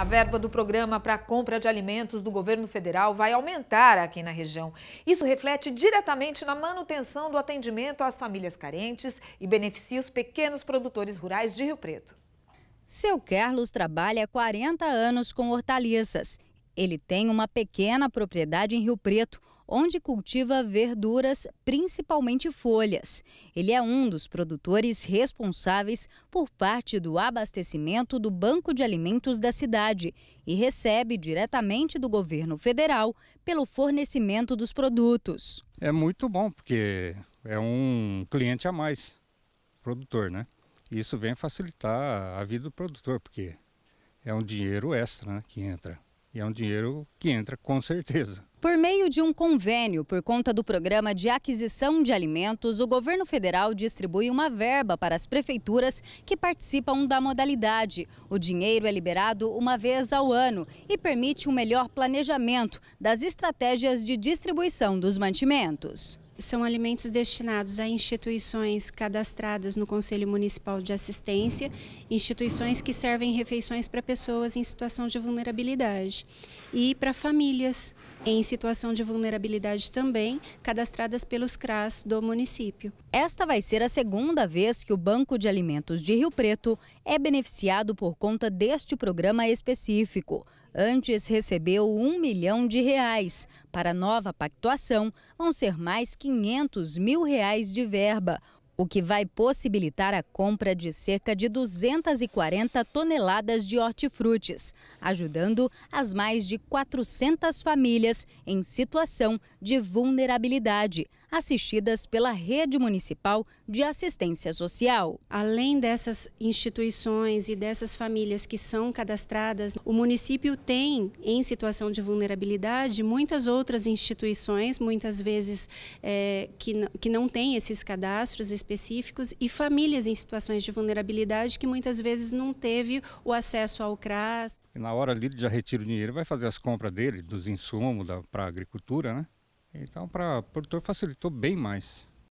A verba do programa para a compra de alimentos do governo federal vai aumentar aqui na região. Isso reflete diretamente na manutenção do atendimento às famílias carentes e beneficia os pequenos produtores rurais de Rio Preto. Seu Carlos trabalha há 40 anos com hortaliças ele tem uma pequena propriedade em Rio Preto, onde cultiva verduras, principalmente folhas. Ele é um dos produtores responsáveis por parte do abastecimento do Banco de Alimentos da cidade e recebe diretamente do governo federal pelo fornecimento dos produtos. É muito bom, porque é um cliente a mais, produtor, né? Isso vem facilitar a vida do produtor, porque é um dinheiro extra né, que entra. E é um dinheiro que entra com certeza. Por meio de um convênio por conta do programa de aquisição de alimentos, o governo federal distribui uma verba para as prefeituras que participam da modalidade. O dinheiro é liberado uma vez ao ano e permite um melhor planejamento das estratégias de distribuição dos mantimentos são alimentos destinados a instituições cadastradas no Conselho Municipal de Assistência, instituições que servem refeições para pessoas em situação de vulnerabilidade e para famílias em situação de vulnerabilidade também, cadastradas pelos CRAS do município. Esta vai ser a segunda vez que o Banco de Alimentos de Rio Preto é beneficiado por conta deste programa específico. Antes recebeu um milhão de reais. Para a nova pactuação, vão ser mais 500 mil reais de verba, o que vai possibilitar a compra de cerca de 240 toneladas de hortifrutis, ajudando as mais de 400 famílias em situação de vulnerabilidade assistidas pela Rede Municipal de Assistência Social. Além dessas instituições e dessas famílias que são cadastradas, o município tem, em situação de vulnerabilidade, muitas outras instituições, muitas vezes é, que, que não têm esses cadastros específicos, e famílias em situações de vulnerabilidade que muitas vezes não teve o acesso ao CRAS. Na hora ali já retira o dinheiro, vai fazer as compras dele, dos insumos para a agricultura, né? Então, para o produtor facilitou bem mais.